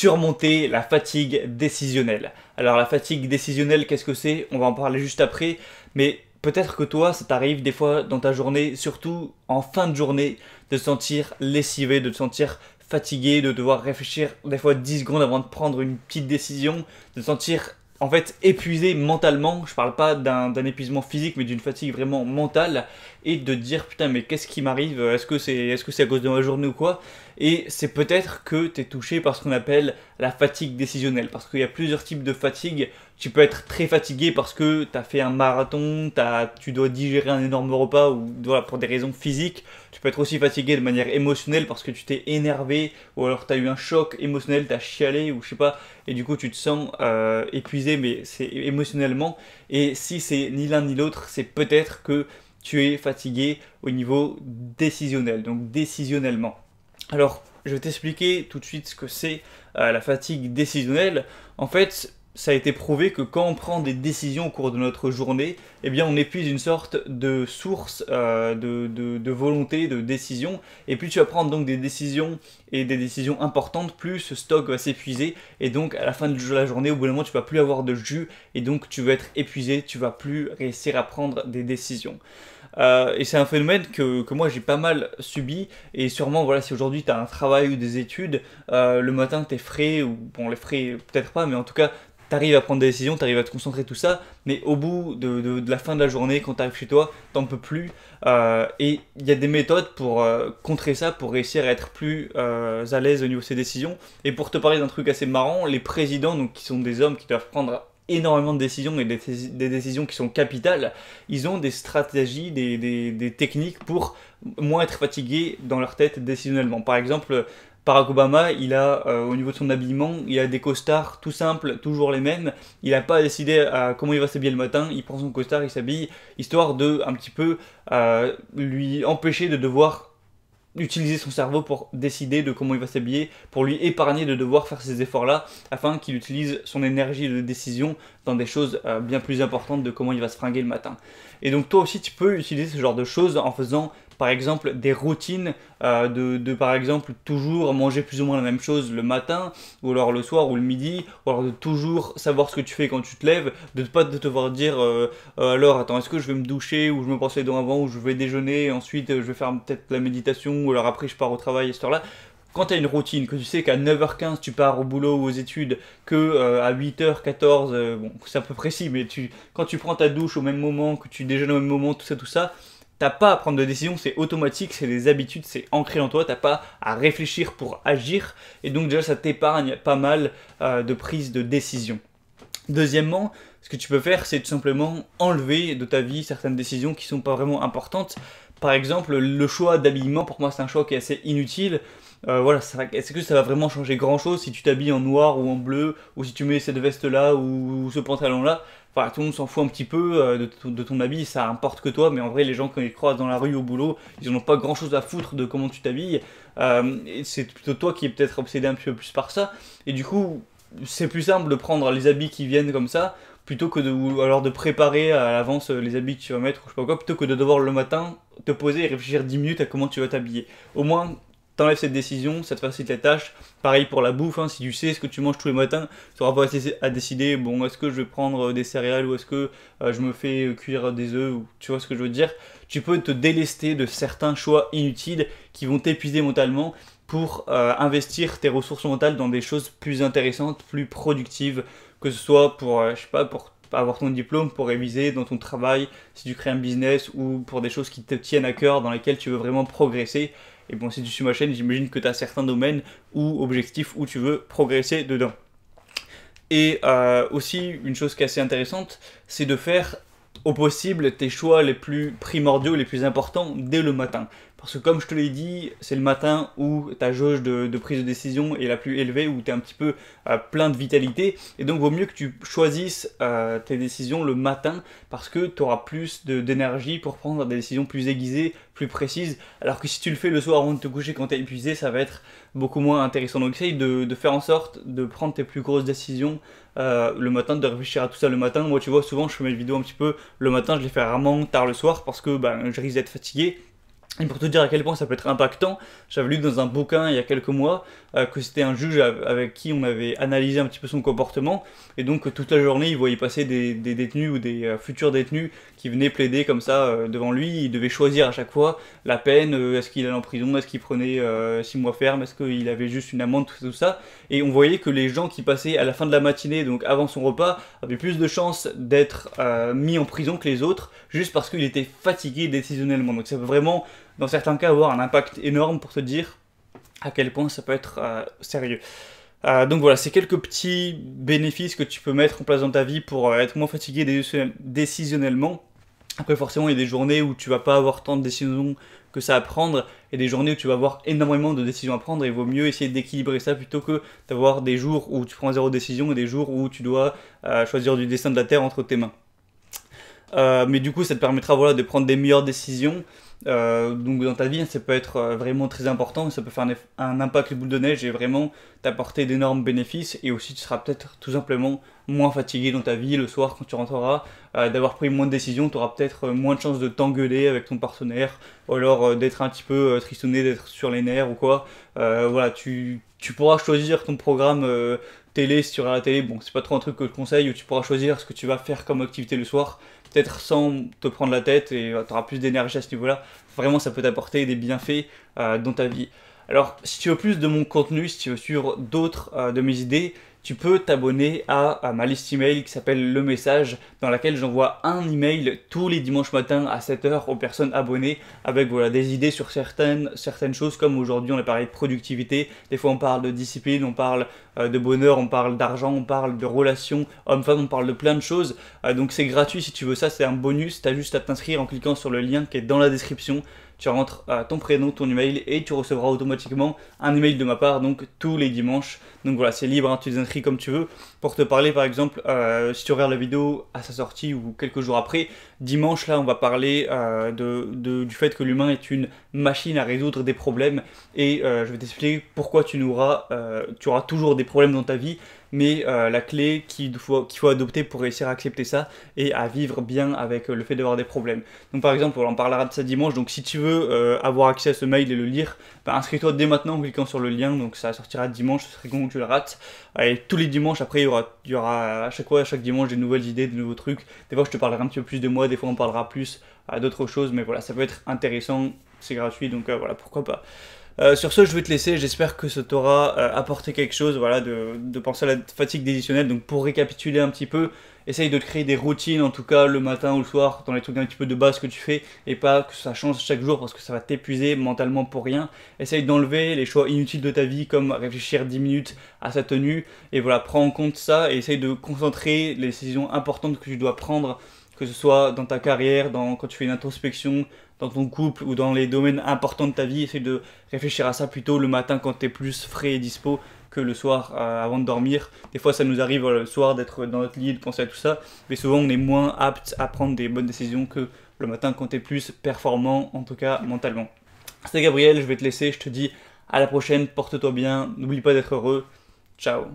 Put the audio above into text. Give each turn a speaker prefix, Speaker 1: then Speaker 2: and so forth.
Speaker 1: surmonter la fatigue décisionnelle. Alors la fatigue décisionnelle, qu'est-ce que c'est On va en parler juste après, mais peut-être que toi, ça t'arrive des fois dans ta journée, surtout en fin de journée, de te sentir lessivé, de te sentir fatigué, de devoir réfléchir des fois 10 secondes avant de prendre une petite décision, de te sentir en fait épuisé mentalement, je parle pas d'un épuisement physique mais d'une fatigue vraiment mentale et de dire putain mais qu'est-ce qui m'arrive Est-ce que c'est est -ce c'est à cause de ma journée ou quoi et c'est peut-être que tu es touché par ce qu'on appelle la fatigue décisionnelle, parce qu'il y a plusieurs types de fatigue. Tu peux être très fatigué parce que tu as fait un marathon, tu dois digérer un énorme repas ou voilà, pour des raisons physiques. Tu peux être aussi fatigué de manière émotionnelle parce que tu t'es énervé ou alors tu as eu un choc émotionnel, tu as chialé ou je sais pas, et du coup tu te sens euh, épuisé mais c'est émotionnellement. Et si c'est ni l'un ni l'autre, c'est peut-être que tu es fatigué au niveau décisionnel, donc décisionnellement. Alors, je vais t'expliquer tout de suite ce que c'est euh, la fatigue décisionnelle. En fait, ça a été prouvé que quand on prend des décisions au cours de notre journée, eh bien on épuise une sorte de source euh, de, volonté, de décision. Et plus tu vas prendre donc des décisions et des décisions importantes, plus ce stock va s'épuiser. Et donc à la fin de la journée, au bout d'un moment, tu vas plus avoir de jus. Et donc tu vas être épuisé, tu vas plus réussir à prendre des décisions. Euh, et c'est un phénomène que, moi j'ai pas mal subi. Et sûrement, voilà, si aujourd'hui tu as un travail ou des études, euh, le matin tu es frais, ou bon, les frais peut-être pas, mais en tout cas t'arrives à prendre des décisions, t'arrives à te concentrer, tout ça, mais au bout de, la fin de la journée, quand t'arrives chez toi, t'en peux plus. Euh, et il y a des méthodes pour euh, contrer ça, pour réussir à être plus euh, à l'aise au niveau de ces décisions. Et pour te parler d'un truc assez marrant, les présidents, donc qui sont des hommes qui doivent prendre énormément de décisions et des, décisions qui sont capitales, ils ont des stratégies, des, techniques pour moins être fatigués dans leur tête décisionnellement. Par exemple, Barack Obama, il a euh, au niveau de son habillement, il a des costards tout simples, toujours les mêmes. Il n'a pas décidé à euh, comment il va s'habiller le matin. Il prend son costard, il s'habille, histoire de un petit peu euh, lui empêcher de devoir utiliser son cerveau pour décider de comment il va s'habiller, pour lui épargner de devoir faire ces efforts-là, afin qu'il utilise son énergie de décision dans des choses euh, bien plus importantes de comment il va se fringuer le matin. Et donc toi aussi, tu peux utiliser ce genre de choses en faisant par exemple des routines euh, de, par exemple toujours manger plus ou moins la même chose le matin ou alors le soir ou le midi ou alors de toujours savoir ce que tu fais quand tu te lèves de ne pas te voir dire euh, euh, alors attends est-ce que je vais me doucher ou je me pense les dents avant ou je vais déjeuner et ensuite je vais faire peut-être la méditation ou alors après je pars au travail à cette là quand tu as une routine, que tu sais qu'à 9h15 tu pars au boulot ou aux études, que à 8h14, bon c'est un peu précis, mais tu, quand tu prends ta douche au même moment, que tu déjeunes au même moment, tout ça, tout ça, T'as pas à prendre de décision, c'est automatique, c'est des habitudes, c'est ancré en toi, t'as pas à réfléchir pour agir, et donc déjà ça t'épargne pas mal euh, de prise de décision. Deuxièmement, ce que tu peux faire, c'est tout simplement enlever de ta vie certaines décisions qui sont pas vraiment importantes. Par exemple, le choix d'habillement, pour moi, c'est un choix qui est assez inutile. Euh, voilà, est-ce que ça va vraiment changer grand chose si tu t'habilles en noir ou en bleu, ou si tu mets cette veste-là ou, ce pantalon-là Enfin, tout le monde s'en fout un petit peu euh, de, ton, habit, ça importe que toi, mais en vrai, les gens, quand ils croisent dans la rue au boulot, ils n'ont pas grand chose à foutre de comment tu t'habilles. Euh, c'est plutôt toi qui est peut-être obsédé un petit peu plus par ça. Et du coup, c'est plus simple de prendre les habits qui viennent comme ça plutôt que de alors de préparer à l'avance euh, les habits que tu vas mettre je sais pas plutôt que de devoir le matin te poser et réfléchir 10 minutes à comment tu vas t'habiller. Au moins, t'enlèves cette décision, ça te facilite la tâche. Pareil pour la bouffe, hein, si tu sais ce que tu manges tous les matins, tu n'auras pas à décider, bon, est-ce que je vais prendre euh, des céréales ou est-ce que euh, je me fais cuire des œufs, ou tu vois ce que je veux dire. Tu peux te délester de certains choix inutiles qui vont t'épuiser mentalement pour euh, investir tes ressources mentales dans des choses plus intéressantes, plus productives, que ce soit pour, euh, je sais pas, pour avoir ton diplôme, pour réviser dans ton travail, si tu crées un business ou pour des choses qui te tiennent à cœur, dans lesquelles tu veux vraiment progresser. Et bon, si tu suis ma chaîne, j'imagine que tu as certains domaines ou objectifs où tu veux progresser dedans. Et euh, aussi, une chose qui est assez intéressante, c'est de faire au possible tes choix les plus primordiaux, les plus importants dès le matin. Parce que comme je te l'ai dit, c'est le matin où ta jauge de, prise de décision est la plus élevée, où tu es un petit peu plein de vitalité. Et donc, vaut mieux que tu choisisses euh, tes décisions le matin parce que tu auras plus d'énergie pour prendre des décisions plus aiguisées, plus précises. Alors que si tu le fais le soir avant de te coucher quand tu es épuisé, ça va être beaucoup moins intéressant. Donc, essaye de, faire en sorte de prendre tes plus grosses décisions euh, le matin, de réfléchir à tout ça le matin. Moi, tu vois, souvent, je fais mes vidéos un petit peu le matin, je les fais rarement tard le soir parce que ben, je risque d'être fatigué et pour te dire à quel point ça peut être impactant, j'avais lu dans un bouquin il y a quelques mois euh, que c'était un juge avec qui on avait analysé un petit peu son comportement, et donc toute la journée il voyait passer des, détenus ou des euh, futurs détenus qui venaient plaider comme ça euh, devant lui, il devait choisir à chaque fois la peine, est-ce qu'il allait en prison, est-ce qu'il prenait six mois ferme, est-ce qu'il avait juste une amende, tout, ça, et on voyait que les gens qui passaient à la fin de la matinée, donc avant son repas, avaient plus de chances d'être mis en prison que les autres, juste parce qu'il était fatigué décisionnellement, donc ça vraiment dans certains cas, avoir un impact énorme pour te dire à quel point ça peut être euh, sérieux. Euh, donc voilà, c'est quelques petits bénéfices que tu peux mettre en place dans ta vie pour euh, être moins fatigué décisionnellement. Après, forcément, il y a des journées où tu vas pas avoir tant de décisions que ça à prendre et des journées où tu vas avoir énormément de décisions à prendre et il vaut mieux essayer d'équilibrer ça plutôt que d'avoir des jours où tu prends zéro décision et des jours où tu dois choisir du destin de la terre entre tes mains. Euh, mais du coup, ça te permettra voilà, de prendre des meilleures décisions. Euh, donc dans ta vie, ça peut être euh, vraiment très important, ça peut faire un, un impact boules de neige et vraiment t'apporter d'énormes bénéfices. Et aussi, tu seras peut-être tout simplement moins fatigué dans ta vie le soir quand tu rentreras, d'avoir pris moins de décisions, tu auras peut-être moins de chances de t'engueuler avec ton partenaire, ou alors d'être un petit peu tristonné, d'être sur les nerfs ou quoi. voilà, tu, tu, pourras choisir ton programme télé si tu regardes la télé. Bon, c'est pas trop un truc que je conseille, ou tu pourras choisir ce que tu vas faire comme activité le soir peut-être sans te prendre la tête et tu auras plus d'énergie à ce niveau-là. Vraiment, ça peut t'apporter des bienfaits euh, dans ta vie. Alors, si tu veux plus de mon contenu, si tu veux suivre d'autres euh, de mes idées, tu peux t'abonner à, ma liste email qui s'appelle Le Message, dans laquelle j'envoie un email tous les dimanches matins à 7h aux personnes abonnées avec voilà, des idées sur certaines, certaines choses, comme aujourd'hui on a parlé de productivité, des fois on parle de discipline, on parle euh, de bonheur, on parle d'argent, on parle de relations hommes-femmes, on parle de plein de choses. Euh, donc c'est gratuit si tu veux ça, c'est un bonus, tu as juste à t'inscrire en cliquant sur le lien qui est dans la description tu rentres ton prénom, ton email et tu recevras automatiquement un email de ma part donc tous les dimanches. Donc voilà, c'est libre, hein, tu les inscris comme tu veux. Pour te parler par exemple, euh, si tu regardes la vidéo à sa sortie ou quelques jours après, dimanche là on va parler euh, de, du fait que l'humain est une machine à résoudre des problèmes et euh, je vais t'expliquer pourquoi tu auras, tu auras toujours des problèmes dans ta vie mais euh, la clé qu'il faut, faut adopter pour réussir à accepter ça et à vivre bien avec euh, le fait d'avoir des problèmes. Donc par exemple, on en parlera de ça dimanche, donc si tu veux euh, avoir accès à ce mail et le lire, ben, inscris-toi dès maintenant en cliquant sur le lien, donc ça sortira dimanche, ce serait con que tu le rates. Et tous les dimanches, après, il y aura, y aura à chaque fois, à chaque dimanche, des nouvelles idées, de nouveaux trucs. Des fois, je te parlerai un petit peu plus de moi, des fois, on parlera plus à d'autres choses, mais voilà, ça peut être intéressant, c'est gratuit, donc voilà, pourquoi pas. Euh, sur ce, je vais te laisser. J'espère que ça t'aura euh, apporté quelque chose voilà, de, penser à la fatigue déditionnelle. Donc, pour récapituler un petit peu, essaye de créer des routines, en tout cas le matin ou le soir, dans les trucs un petit peu de base que tu fais, et pas que ça change chaque jour parce que ça va t'épuiser mentalement pour rien. Essaye d'enlever les choix inutiles de ta vie, comme réfléchir 10 minutes à sa tenue, et voilà, prends en compte ça, et essaye de concentrer les décisions importantes que tu dois prendre que ce soit dans ta carrière, quand tu fais une introspection, dans ton couple ou dans les domaines importants de ta vie, essaye de réfléchir à ça plutôt le matin quand tu es plus frais et dispo que le soir euh, avant de dormir. Des fois, ça nous arrive euh, le soir d'être dans notre lit, de penser à tout ça, mais souvent on est moins apte à prendre des bonnes décisions que le matin quand tu es plus performant, en tout cas mentalement. C'était Gabriel, je vais te laisser, je te dis à la prochaine, porte-toi bien, n'oublie pas d'être heureux, ciao